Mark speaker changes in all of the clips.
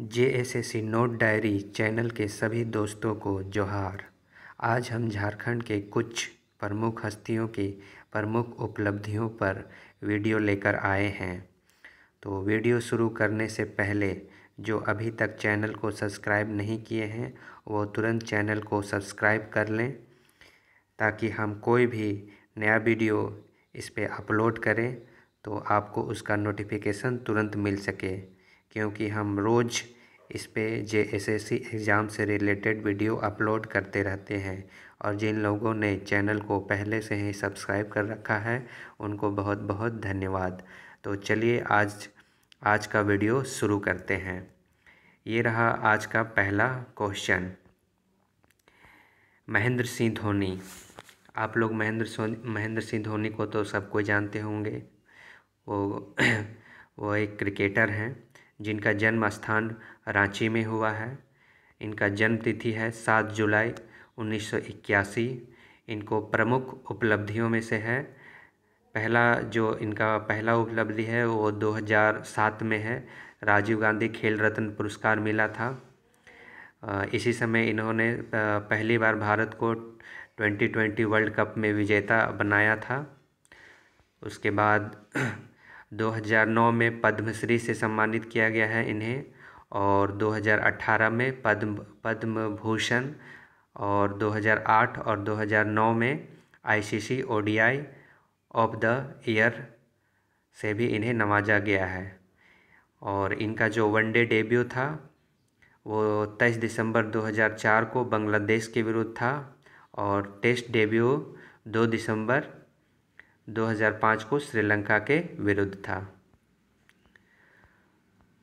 Speaker 1: जे S S C note diary channel के सभी दोस्तों को जोहार आज हम झारखंड के कुछ प्रमुख हस्तियों की प्रमुख उपलब्धियों पर वीडियो लेकर आए हैं तो वीडियो शुरू करने से पहले जो अभी तक चैनल को सब्सक्राइब नहीं किए हैं वो तुरंत चैनल को सब्सक्राइब कर लें ताकि हम कोई भी नया वीडियो इस पर अपलोड करें तो आपको उसका नोटिफिकेशन तुरंत मिल सके क्योंकि हम रोज़ इस पर J S S C exam से रिलेटेड वीडियो अपलोड करते रहते हैं और जिन लोगों ने चैनल को पहले से ही सब्सक्राइब कर रखा है उनको बहुत बहुत धन्यवाद तो चलिए आज आज का वीडियो शुरू करते हैं ये रहा आज का पहला क्वेश्चन महेंद्र सिंह धोनी आप लोग महेंद्र महेंद्र सिंह धोनी को तो सब कोई जानते होंगे वो वो एक क्रिकेटर हैं जिनका जन्म स्थान रांची में हुआ है इनका जन्म तिथि है सात जुलाई 1981 इनको प्रमुख उपलब्धियों में से है पहला जो इनका पहला उपलब्धि है वो 2007 में है राजीव गांधी खेल रत्न पुरस्कार मिला था इसी समय इन्होंने पहली बार भारत को 2020 वर्ल्ड कप में विजेता बनाया था उसके बाद दो हज़ार नौ में पद्मश्री से सम्मानित किया गया है इन्हें और दो हज़ार में पद्म पद्म भूषण और दो हज़ार आठ और दो हज़ार नौ में I C C O D I of the year से भी इन्हें नवाजा गया है और इनका जो वनडे डेब्यू था वो तेईस दिसंबर 2004 को बांग्लादेश के विरुद्ध था और टेस्ट डेब्यू 2 दिसंबर 2005 को श्रीलंका के विरुद्ध था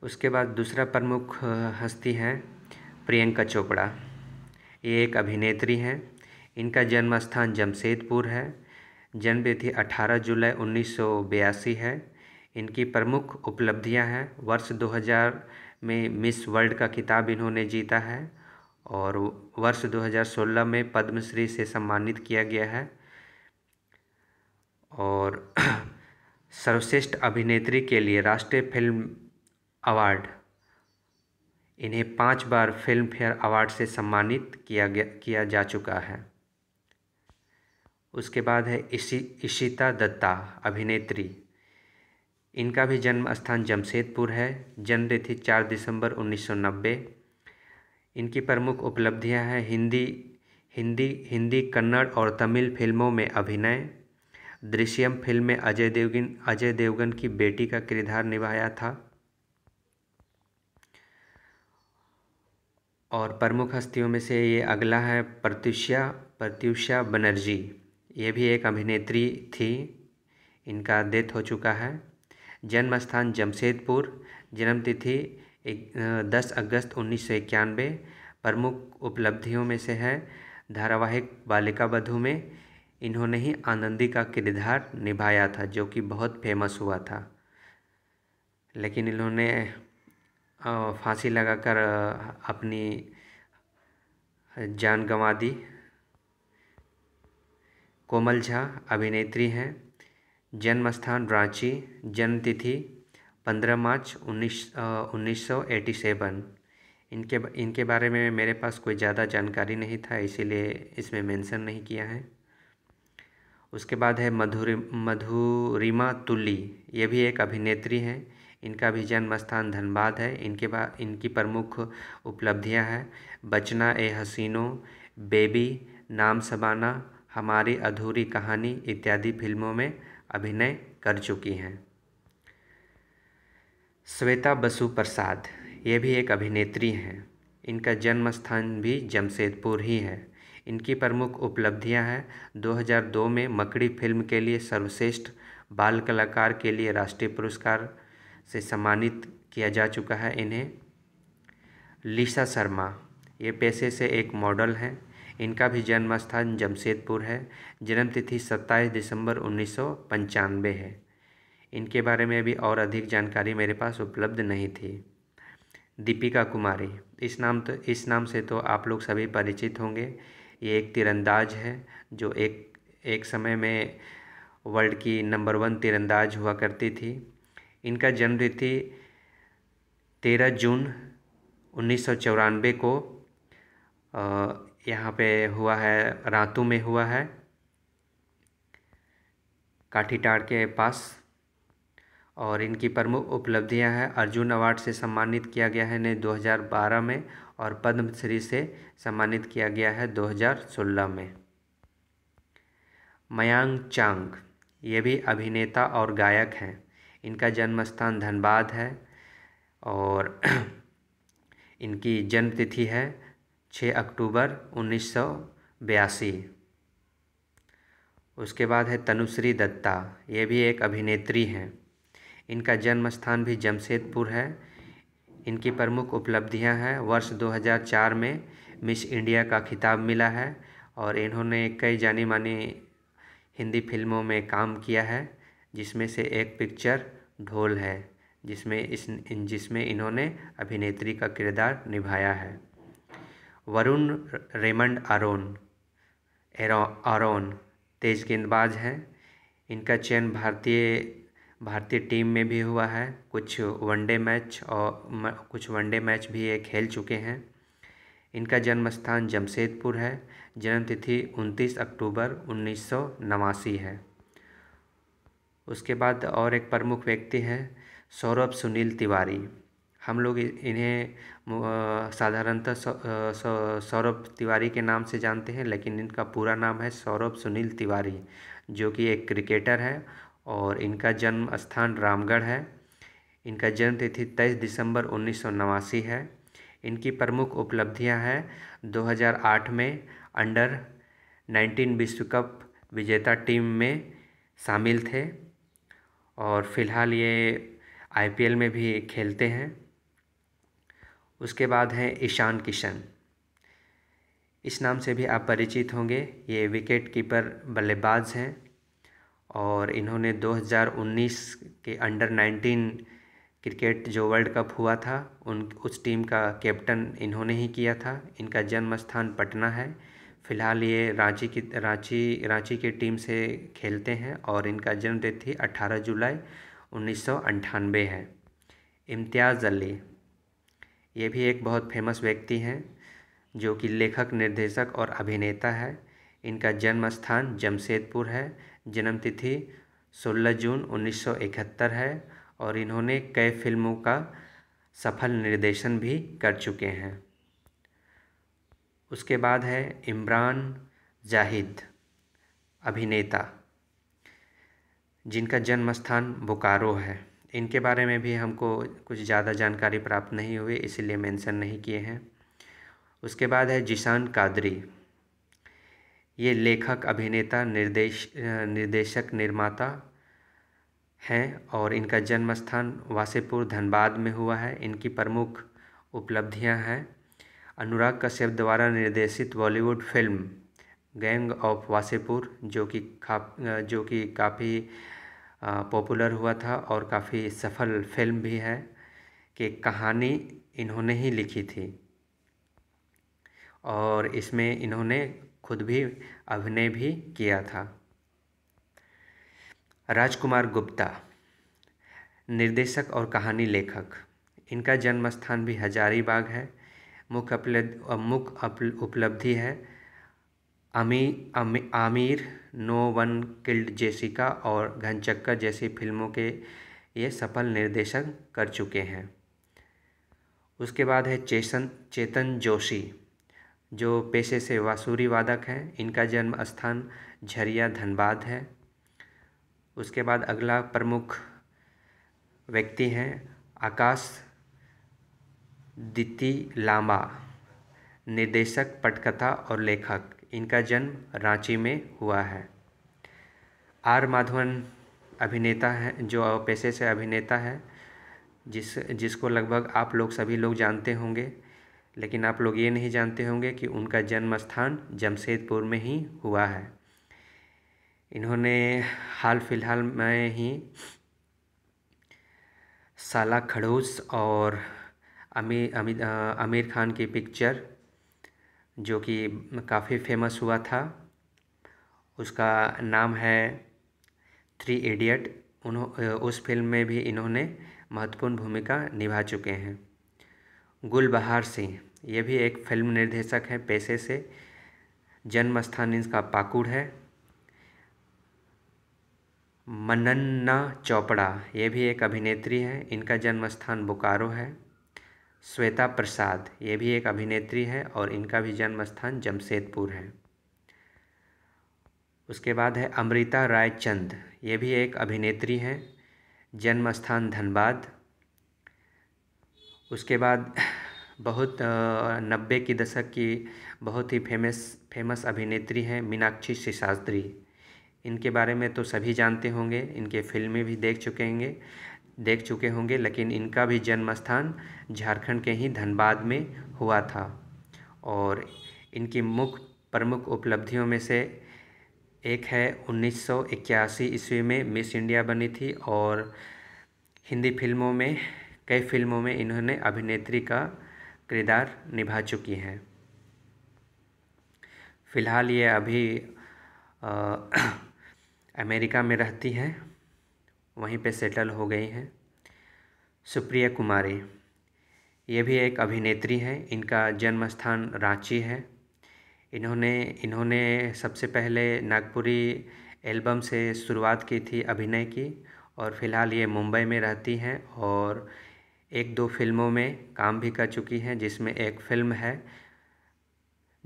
Speaker 1: उसके बाद दूसरा प्रमुख हस्ती हैं प्रियंका चोपड़ा ये एक अभिनेत्री हैं इनका जन्म स्थान जमशेदपुर है जन्म तिथि 18 जुलाई उन्नीस है इनकी प्रमुख उपलब्धियां हैं वर्ष 2000 में मिस वर्ल्ड का खिताब इन्होंने जीता है और वर्ष 2016 में पद्मश्री से सम्मानित किया गया है और सर्वश्रेष्ठ अभिनेत्री के लिए राष्ट्रीय फ़िल्म अवार्ड इन्हें पाँच बार फ़िल्मफेयर अवार्ड से सम्मानित किया गया किया जा चुका है उसके बाद है इसी इशिता दत्ता अभिनेत्री इनका भी जन्म स्थान जमशेदपुर है जन्म तिथि चार दिसंबर 1990 इनकी प्रमुख उपलब्धियां हैं हिंदी हिंदी हिंदी कन्नड़ और तमिल फिल्मों में अभिनय दृश्यम फिल्म में अजय देवगन अजय देवगन की बेटी का किरदार निभाया था और प्रमुख हस्तियों में से ये अगला है प्रत्युषा प्रत्युषा बनर्जी ये भी एक अभिनेत्री थी इनका डेथ हो चुका है जन्म स्थान जमशेदपुर जन्मतिथि दस अगस्त उन्नीस सौ इक्यानवे प्रमुख उपलब्धियों में से है धारावाहिक बालिका वधु में इन्होंने ही आनंदी का किरदार निभाया था जो कि बहुत फेमस हुआ था लेकिन इन्होंने फांसी लगाकर अपनी जान गंवा दी कोमल झा अभिनेत्री हैं जन्म स्थान रांची जन्मतिथि पंद्रह मार्च उन्नीस उन्नीस सौ एटी सेवन इनके इनके बारे में मेरे पास कोई ज़्यादा जानकारी नहीं था इसीलिए इसमें मेंशन नहीं किया है उसके बाद है मधुरि मधुरिमा तुली ये भी एक अभिनेत्री हैं इनका भी जन्म स्थान धनबाद है इनके बाद इनकी प्रमुख उपलब्धियां हैं बचना ए हसीनो बेबी नाम सबाना हमारी अधूरी कहानी इत्यादि फिल्मों में अभिनय कर चुकी हैं श्वेता बसु प्रसाद ये भी एक अभिनेत्री हैं इनका जन्म स्थान भी जमशेदपुर ही है इनकी प्रमुख उपलब्धियाँ हैं दो हज़ार दो में मकड़ी फ़िल्म के लिए सर्वश्रेष्ठ बाल कलाकार के लिए राष्ट्रीय पुरस्कार से सम्मानित किया जा चुका है इन्हें लीसा शर्मा ये पेशे से एक मॉडल हैं इनका भी जन्म स्थान जमशेदपुर है जन्मतिथि सत्ताईस दिसंबर उन्नीस है इनके बारे में भी और अधिक जानकारी मेरे पास उपलब्ध नहीं थी दीपिका कुमारी इस नाम तो इस नाम से तो आप लोग सभी परिचित होंगे ये एक तीरंदाज है जो एक एक समय में वर्ल्ड की नंबर वन तीरंदाज हुआ करती थी इनका जन्म तिथि तेरह जून उन्नीस को यहाँ पे हुआ है रातू में हुआ है काठीटाड़ के पास और इनकी प्रमुख उपलब्धियाँ हैं अर्जुन अवार्ड से सम्मानित किया गया है इन्हें 2012 में और पद्मश्री से सम्मानित किया गया है 2016 में मयांग चांग ये भी अभिनेता और गायक हैं इनका जन्म स्थान धनबाद है और इनकी जन्मतिथि है 6 अक्टूबर उन्नीस उसके बाद है तनुश्री दत्ता ये भी एक अभिनेत्री हैं इनका जन्म स्थान भी जमशेदपुर है इनकी प्रमुख उपलब्धियां हैं वर्ष 2004 में मिस इंडिया का खिताब मिला है और इन्होंने कई जानी मानी हिंदी फिल्मों में काम किया है जिसमें से एक पिक्चर ढोल है जिसमें इस जिसमें इन्होंने अभिनेत्री का किरदार निभाया है वरुण रेमंड आरोन एरो आरोन तेज गेंदबाज हैं इनका चयन भारतीय भारतीय टीम में भी हुआ है कुछ वनडे मैच और कुछ वनडे मैच भी ये खेल चुके हैं इनका जन्म स्थान जमशेदपुर है जन्म तिथि 29 अक्टूबर उन्नीस है उसके बाद और एक प्रमुख व्यक्ति हैं सौरभ सुनील तिवारी हम लोग इन्हें साधारणतः सौरभ तिवारी के नाम से जानते हैं लेकिन इनका पूरा नाम है सौरभ सुनील तिवारी जो कि एक क्रिकेटर है और इनका जन्म स्थान रामगढ़ है इनका जन्म तिथि तेईस दिसंबर उन्नीस है इनकी प्रमुख उपलब्धियां हैं 2008 में अंडर 19 विश्व कप विजेता टीम में शामिल थे और फिलहाल ये आईपीएल में भी खेलते हैं उसके बाद हैं ईशान किशन इस नाम से भी आप परिचित होंगे ये विकेट कीपर बल्लेबाज हैं और इन्होंने 2019 के अंडर 19 क्रिकेट जो वर्ल्ड कप हुआ था उन उस टीम का कैप्टन इन्होंने ही किया था इनका जन्म स्थान पटना है फ़िलहाल ये रांची की रांची रांची की टीम से खेलते हैं और इनका जन्म तिथि 18 जुलाई उन्नीस है इम्तियाज़ अली ये भी एक बहुत फेमस व्यक्ति हैं जो कि लेखक निर्देशक और अभिनेता है इनका जन्म स्थान जमशेदपुर है जन्मतिथि 16 सोलह जून 1971 है और इन्होंने कई फिल्मों का सफल निर्देशन भी कर चुके हैं उसके बाद है इमरान जाहिद अभिनेता जिनका जन्म स्थान बोकारो है इनके बारे में भी हमको कुछ ज़्यादा जानकारी प्राप्त नहीं हुई इसलिए मेंशन नहीं किए हैं उसके बाद है जिशान कादरी ये लेखक अभिनेता निर्देश निर्देशक निर्माता हैं और इनका जन्म स्थान वासेपुर धनबाद में हुआ है इनकी प्रमुख उपलब्धियां हैं अनुराग कश्यप द्वारा निर्देशित Bollywood film gang of Wasseypur जो कि जो कि काफ़ी पॉपुलर हुआ था और काफ़ी सफल फिल्म भी है कि कहानी इन्होंने ही लिखी थी और इसमें इन्होंने खुद भी अभिनय भी किया था राजकुमार गुप्ता निर्देशक और कहानी लेखक इनका जन्म स्थान भी हजारीबाग है मुख्य मुख्य उपलब्धि है अमी अमी Aamir no one killed Jessica और घनचक्कर जैसी फिल्मों के ये सफल निर्देशन कर चुके हैं उसके बाद है चेतन चेतन जोशी जो पेशे से वासूरी वादक हैं इनका जन्म स्थान झरिया धनबाद है उसके बाद अगला प्रमुख व्यक्ति हैं आकाश दिति लामा निर्देशक पटकथा और लेखक इनका जन्म रांची में हुआ है आर माधवन अभिनेता हैं जो पेशे से अभिनेता है जिस जिसको लगभग आप लोग सभी लोग जानते होंगे लेकिन आप लोग ये नहीं जानते होंगे कि उनका जन्म स्थान जमशेदपुर में ही हुआ है इन्होंने हाल फिलहाल में ही साला खड़ूस और अमीर अमीर आमिर खान की पिक्चर जो कि काफ़ी फेमस हुआ था उसका नाम है थ्री इडियट उन्हों उस फिल्म में भी इन्होंने महत्वपूर्ण भूमिका निभा चुके हैं गुलबहार सिंह ये भी एक फिल्म निर्देशक हैं पैसे से जन्म स्थान इनका पाकुड़ है मनन्ना चोपड़ा ये भी एक अभिनेत्री हैं इनका जन्म स्थान बोकारो है श्वेता प्रसाद ये भी एक अभिनेत्री है और इनका भी जन्म स्थान जमशेदपुर है उसके बाद है अमृता रायचंद ये भी एक अभिनेत्री हैं जन्म स्थान धनबाद उसके बाद बहुत नब्बे की दशक की बहुत ही फेमस फेमस अभिनेत्री हैं मीनाक्षी शास्त्री इनके बारे में तो सभी जानते होंगे इनके फिल्में भी देख चुके होंगे देख चुके होंगे लेकिन इनका भी जन्म स्थान झारखंड के ही धनबाद में हुआ था और इनकी मुख्य प्रमुख उपलब्धियों में से एक है 1981 ईस्वी में मिस इंडिया बनी थी और हिंदी फिल्मों में कई फिल्मों में इन्होंने अभिनेत्री का किरदार निभा चुकी हैं फ़िलहाल ये अभी आ, अमेरिका में रहती हैं वहीं पे सेटल हो गई हैं सुप्रिया कुमारी ये भी एक अभिनेत्री हैं इनका जन्म स्थान रांची है इन्होंने इन्होंने सबसे पहले नागपुरी एल्बम से शुरुआत की थी अभिनय की और फिलहाल ये मुंबई में रहती हैं और एक दो फिल्मों में काम भी कर चुकी हैं जिसमें एक फिल्म है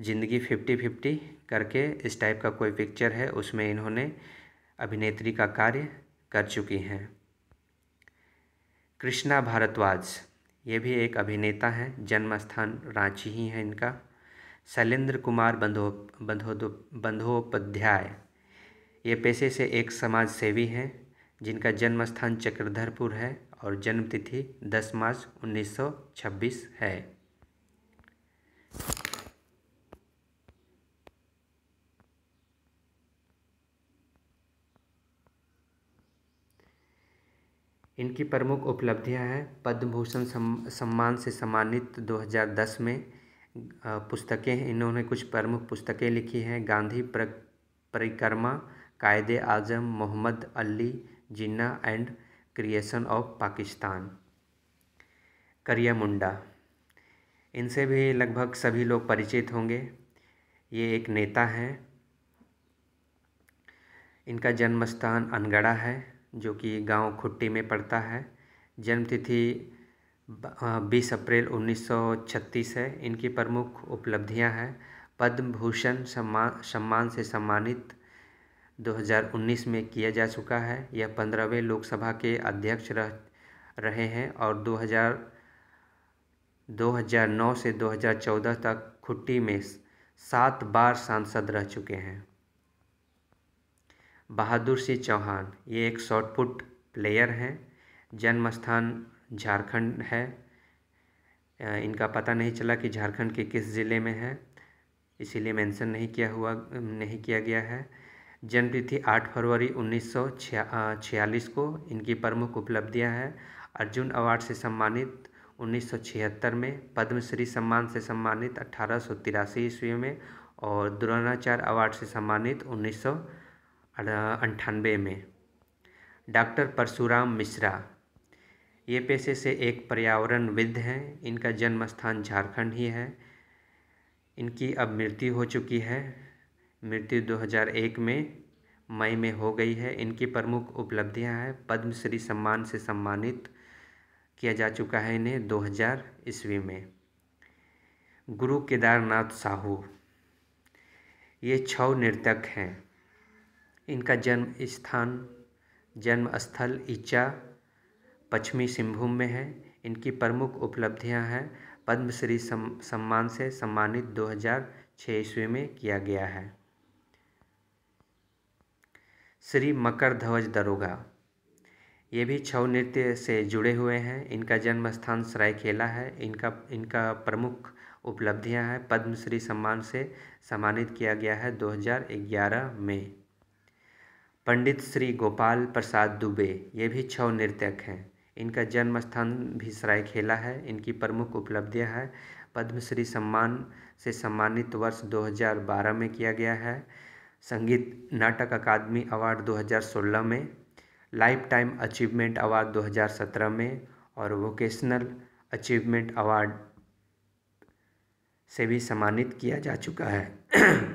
Speaker 1: ज़िंदगी फिफ्टी फिफ्टी करके इस टाइप का कोई पिक्चर है उसमें इन्होंने अभिनेत्री का कार्य कर चुकी हैं कृष्णा भारद्वाज ये भी एक अभिनेता हैं जन्म स्थान रांची ही है इनका शैलेंद्र कुमार बंधो बंधो बंधोपाध्याय ये पेशे से एक समाज सेवी हैं जिनका जन्म स्थान चक्रधरपुर है और जन्म तिथि दस मार्च 1926 है इनकी प्रमुख उपलब्धियां हैं पद्म भूषण सम्मान से सम्मानित 2010 में पुस्तकें हैं इन्होंने कुछ प्रमुख पुस्तकें लिखी हैं Gandhi Parikrama Qaide Azam Mohammad Ali Jinnah and creation of Pakistan Kariya Munda इनसे भी लगभग सभी लोग परिचित होंगे ये एक नेता हैं इनका जन्म स्थान अनगढ़ा है जो कि गांव खुट्टी में पड़ता है जन्मतिथि 20 अप्रैल 1936 है इनकी प्रमुख उपलब्धियां हैं पद्म भूषण सम्मान सम्मान से सम्मानित 2019 में किया जा चुका है यह पंद्रहवें लोकसभा के अध्यक्ष रह रहे हैं और 2000 2009 से 2014 तक खुट्टी में सात बार सांसद रह चुके हैं बहादुर सिंह चौहान ये एक शॉर्टपुट प्लेयर हैं जन्म स्थान झारखंड है इनका पता नहीं चला कि झारखंड के किस ज़िले में है इसीलिए मेंशन नहीं किया हुआ नहीं किया गया है जन्मतिथि आठ फरवरी उन्नीस सौ छियालीस को इनकी प्रमुख उपलब्धियां हैं अर्जुन अवार्ड से सम्मानित 1976 में पद्मश्री सम्मान से सम्मानित अठारह सौ तिरासी ईस्वी में और द्रोणाचार्य अवार्ड से सम्मानित उन्नीस सौ अंठानवे में डॉक्टर परशुराम मिश्रा ये पेशे से एक पर्यावरणविद हैं इनका जन्म स्थान झारखंड ही है इनकी अब मृत्यु हो चुकी है मृत्यु 2001 में मई में हो गई है इनकी प्रमुख उपलब्धियां हैं पद्मश्री सम्मान से सम्मानित किया जा चुका है इन्हें 2000 ईस्वी में गुरु केदारनाथ साहू ये छौ नृतक हैं इनका जन्म स्थान जन्म स्थल इच्छा पश्चिमी सिंहभूम में है इनकी प्रमुख उपलब्धियां हैं पद्मश्री सम्मान से सम्मानित 2006 ईस्वी में किया गया है श्री मकर ध्वज दरोगा ये भी छऊ नृत्य से जुड़े हुए हैं इनका जन्म स्थान सरायकेला है इनका इनका प्रमुख उपलब्धियां हैं पद्मश्री सम्मान से सम्मानित किया गया है 2011 में पंडित श्री गोपाल प्रसाद दुबे ये भी छऊ नृत्यक हैं इनका जन्म स्थान भी सरायकेला है इनकी प्रमुख उपलब्धियां हैं पद्मश्री सम्मान से सम्मानित वर्ष 2012 में किया गया है संगीत नाटक अकादमी अवार्ड 2016 में लाइफ टाइम अचीवमेंट अवार्ड 2017 में और वोकेशनल अचीवमेंट अवार्ड से भी सम्मानित किया जा चुका है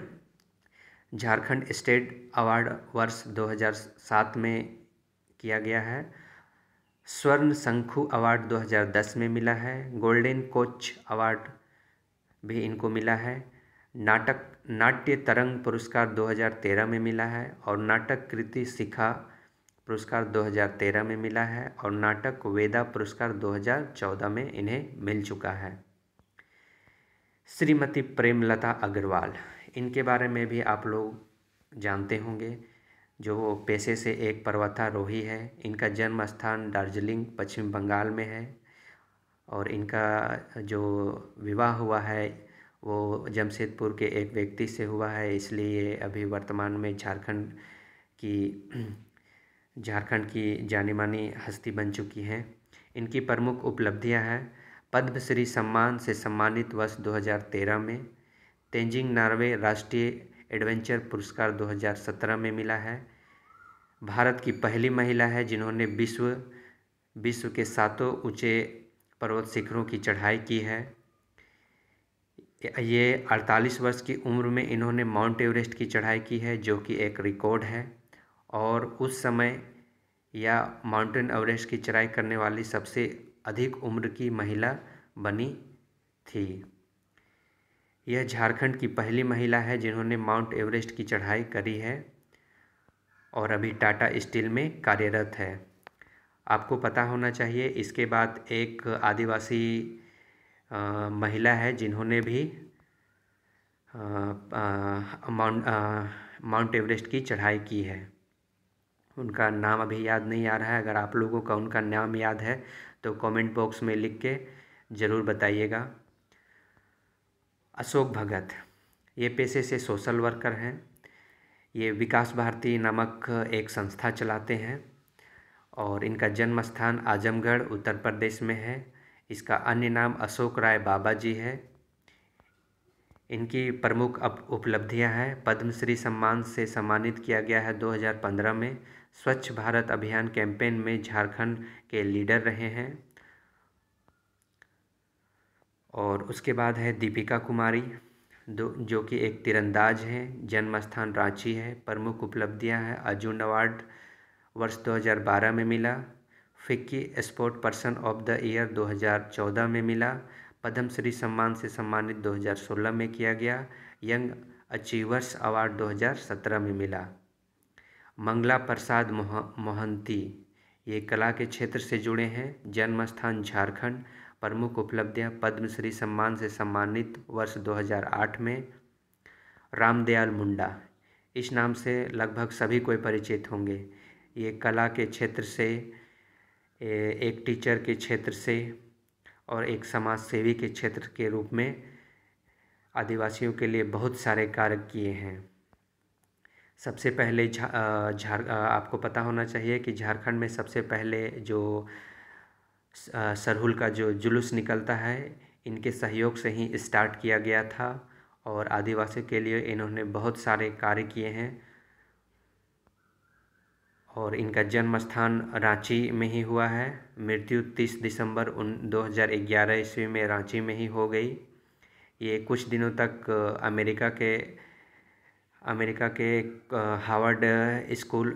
Speaker 1: झारखंड स्टेट अवार्ड वर्ष 2007 में किया गया है स्वर्ण शंखु अवार्ड 2010 में मिला है गोल्डन कोच अवार्ड भी इनको मिला है नाटक नाट्य तरंग पुरस्कार 2013 में मिला है और नाटक कृति शिखा पुरस्कार 2013 में मिला है और नाटक वेदा पुरस्कार 2014 में इन्हें मिल चुका है श्रीमती प्रेमलता अग्रवाल इनके बारे में भी आप लोग जानते होंगे जो पेशे से एक पर्वतारोही है इनका जन्म स्थान दार्जिलिंग पश्चिम बंगाल में है और इनका जो विवाह हुआ है वो जमशेदपुर के एक व्यक्ति से हुआ है इसलिए अभी वर्तमान में झारखंड की झारखंड की जानी मानी हस्ती बन चुकी हैं इनकी प्रमुख उपलब्धियां हैं पद्मश्री सम्मान से सम्मानित वर्ष 2013 में तेंजिंग नार्वे राष्ट्रीय एडवेंचर पुरस्कार 2017 में मिला है भारत की पहली महिला है जिन्होंने विश्व विश्व के सातों ऊंचे पर्वत शिखरों की चढ़ाई की है ये 48 वर्ष की उम्र में इन्होंने माउंट एवरेस्ट की चढ़ाई की है जो कि एक रिकॉर्ड है और उस समय या माउंटेन एवरेस्ट की चढ़ाई करने वाली सबसे अधिक उम्र की महिला बनी थी यह झारखंड की पहली महिला है जिन्होंने माउंट एवरेस्ट की चढ़ाई करी है और अभी टाटा स्टील में कार्यरत है आपको पता होना चाहिए इसके बाद एक आदिवासी महिला है जिन्होंने भी माउंट माउंट एवरेस्ट की चढ़ाई की है उनका नाम अभी याद नहीं आ रहा है अगर आप लोगों का उनका नाम याद है तो कमेंट बॉक्स में लिख के ज़रूर बताइएगा अशोक भगत ये पेशे से सोशल वर्कर हैं ये विकास भारती नामक एक संस्था चलाते हैं और इनका जन्म स्थान आजमगढ़ उत्तर प्रदेश में है इसका अन्य नाम अशोक राय बाबा जी है इनकी प्रमुख उपलब्धियां हैं पद्मश्री सम्मान से सम्मानित किया गया है 2015 में स्वच्छ भारत अभियान कैंपेन में झारखंड के लीडर रहे हैं और उसके बाद है दीपिका कुमारी दो जो कि एक तीरंदाज हैं जन्म स्थान रांची है प्रमुख उपलब्धियां हैं अर्जुन अवार्ड वर्ष 2012 में मिला FICCI sport person of the year 2014 में मिला पद्मश्री सम्मान से सम्मानित 2016 में किया गया यंग अचीवर्स अवार्ड 2017 में मिला मंगला प्रसाद मोह मोहंती ये कला के क्षेत्र से जुड़े हैं जन्म स्थान झारखंड प्रमुख उपलब्धियां पद्मश्री सम्मान से सम्मानित वर्ष 2008 में रामदयाल मुंडा इस नाम से लगभग सभी कोई परिचित होंगे ये कला के क्षेत्र से एक टीचर के क्षेत्र से और एक समाज सेवी के क्षेत्र के रूप में आदिवासियों के लिए बहुत सारे कार्य किए हैं सबसे पहले झार जा, आपको पता होना चाहिए कि झारखंड में सबसे पहले जो सरहुल का जो जुलूस निकलता है इनके सहयोग से ही स्टार्ट किया गया था और आदिवासियों के लिए इन्होंने बहुत सारे कार्य किए हैं और इनका जन्म स्थान रांची में ही हुआ है मृत्यु तीस दिसंबर उन 2011 ईस्वी में रांची में ही हो गई ये कुछ दिनों तक अमेरिका के अमेरिका के हार्वर्ड स्कूल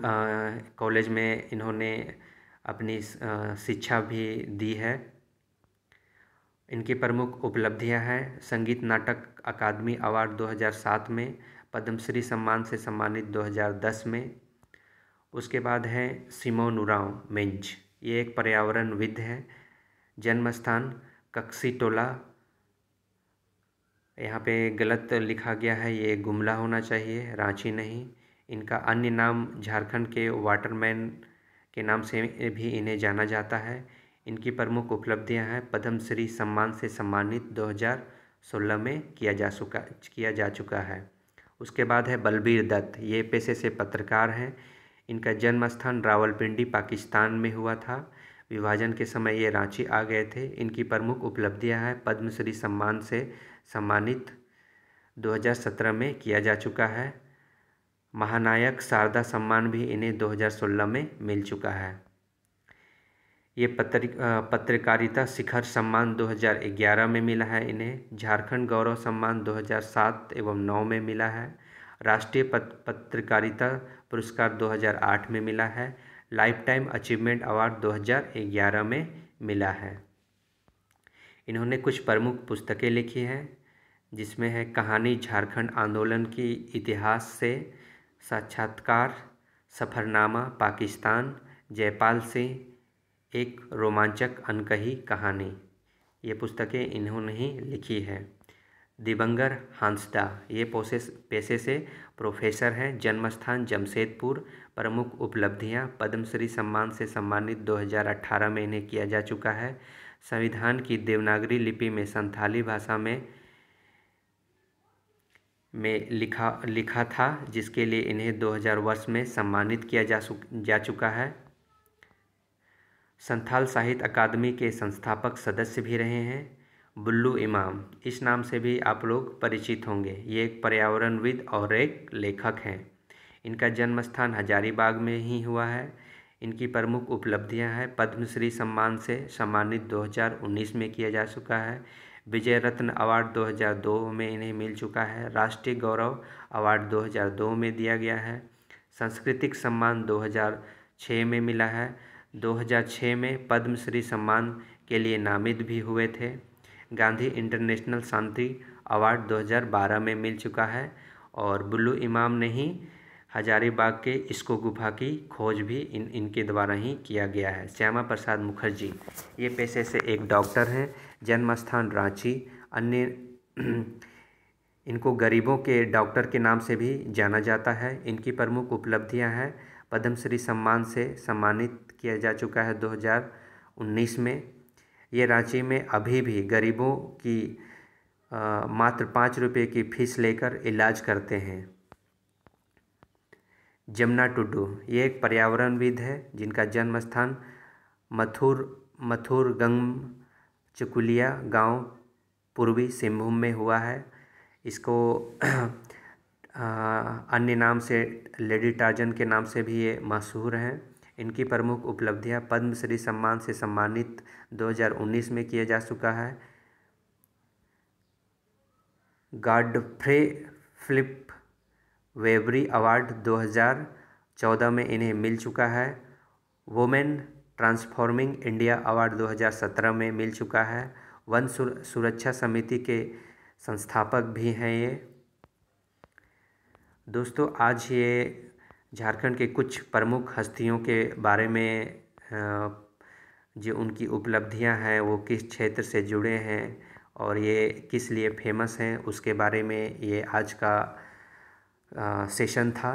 Speaker 1: कॉलेज में इन्होंने अपनी शिक्षा भी दी है इनकी प्रमुख उपलब्धियां हैं संगीत नाटक अकादमी अवार्ड 2007 में पद्मश्री सम्मान से सम्मानित 2010 में उसके बाद है सिमोन उराव मिंच ये एक पर्यावरणविद है जन्म स्थान कक्सीटोला यहाँ पे गलत लिखा गया है ये गुमला होना चाहिए रांची नहीं इनका अन्य नाम झारखंड के वाटरमैन के नाम से भी इन्हें जाना जाता है इनकी प्रमुख उपलब्धियां हैं पद्मश्री सम्मान से सम्मानित 2016 में किया जा चुका किया जा चुका है उसके बाद है बलबीर दत्त ये पेशे से पत्रकार हैं इनका जन्म स्थान रावलपिंडी पाकिस्तान में हुआ था विभाजन के समय ये रांची आ गए थे इनकी प्रमुख उपलब्धियां हैं पद्मश्री सम्मान से सम्मानित 2017 में किया जा चुका है महानायक शारदा सम्मान भी इन्हें 2016 में मिल चुका है ये पत्र पत्रकारिता शिखर सम्मान 2011 में मिला है इन्हें झारखंड गौरव सम्मान 2007 एवं 9 में मिला है राष्ट्रीय पत्रकारिता पुरस्कार 2008 में मिला है लाइफ टाइम अचीवमेंट अवार्ड 2011 में मिला है इन्होंने कुछ प्रमुख पुस्तकें लिखी हैं जिसमें है कहानी झारखंड आंदोलन की इतिहास से साक्षात्कार सफ़रनामा पाकिस्तान जयपाल सिंह एक रोमांचक अनकही कहानी ये पुस्तकें इन्होंने ही लिखी है दिबंगर हांसदा ये पोसे पेशे से प्रोफेसर हैं जन्मस्थान जमशेदपुर प्रमुख उपलब्धियां पद्मश्री सम्मान से सम्मानित 2018 में इन्हें किया जा चुका है संविधान की देवनागरी लिपि में संथाली भाषा में में लिखा लिखा था जिसके लिए इन्हें 2000 वर्ष में सम्मानित किया जा जा चुका है संथाल साहित्य अकादमी के संस्थापक सदस्य भी रहे हैं बुल्लू इमाम इस नाम से भी आप लोग परिचित होंगे ये एक पर्यावरणविद और एक लेखक हैं इनका जन्म स्थान हजारीबाग में ही हुआ है इनकी प्रमुख उपलब्धियां हैं पद्मश्री सम्मान से सम्मानित 2019 में किया जा चुका है विजय रत्न अवार्ड 2002 में इन्हें मिल चुका है राष्ट्रीय गौरव अवार्ड 2002 में दिया गया है सांस्कृतिक सम्मान 2006 में मिला है 2006 में पद्मश्री सम्मान के लिए नामित भी हुए थे गांधी इंटरनेशनल शांति अवार्ड 2012 में मिल चुका है और बुल्लू इमाम ने ही हजारीबाग के इसको गुफा की खोज भी इन इनके द्वारा ही किया गया है श्यामा प्रसाद मुखर्जी ये पेशे से एक डॉक्टर हैं जन्म स्थान रांची अन्य इनको गरीबों के डॉक्टर के नाम से भी जाना जाता है इनकी प्रमुख उपलब्धियां हैं पद्मश्री सम्मान से सम्मानित किया जा चुका है 2019 में ये रांची में अभी भी गरीबों की आ, मात्र पाँच रुपये की फीस लेकर इलाज करते हैं जमुना टुडू ये एक पर्यावरणविद है जिनका जन्म स्थान मथुर मथुरगंग चकुलिया गांव पूर्वी सिंहभूम में हुआ है इसको अन्य नाम से लेडी टार्जन के नाम से भी ये मशहूर हैं इनकी प्रमुख उपलब्धियाँ पद्मश्री सम्मान से सम्मानित 2019 में किया जा चुका है गाडफ्रे फ्लिप वेबरी अवार्ड 2014 में इन्हें मिल चुका है वोमेन ट्रांसफॉर्मिंग इंडिया अवार्ड 2017 में मिल चुका है वन सुरक्षा समिति के संस्थापक भी हैं ये दोस्तों आज ये झारखंड के कुछ प्रमुख हस्तियों के बारे में जो उनकी उपलब्धियाँ हैं वो किस क्षेत्र से जुड़े हैं और ये किस लिए फेमस हैं उसके बारे में ये आज का सेशन था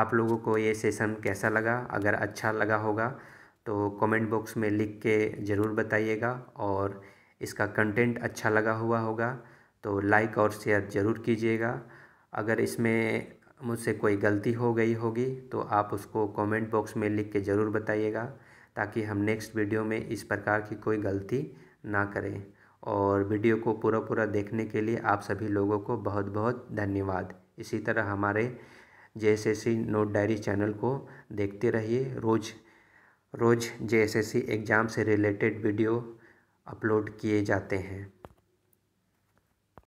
Speaker 1: आप लोगों को ये सेशन कैसा लगा अगर अच्छा लगा होगा तो कमेंट बॉक्स में लिख के ज़रूर बताइएगा और इसका कंटेंट अच्छा लगा हुआ होगा तो लाइक और शेयर ज़रूर कीजिएगा अगर इसमें मुझसे कोई गलती हो गई होगी तो आप उसको कमेंट बॉक्स में लिख के ज़रूर बताइएगा ताकि हम नेक्स्ट वीडियो में इस प्रकार की कोई गलती ना करें और वीडियो को पूरा पूरा देखने के लिए आप सभी लोगों को बहुत बहुत धन्यवाद इसी तरह हमारे J S note diary channel को देखते रहिए रोज़ रोज़ जे एग्ज़ाम से रिलेटेड वीडियो अपलोड किए जाते हैं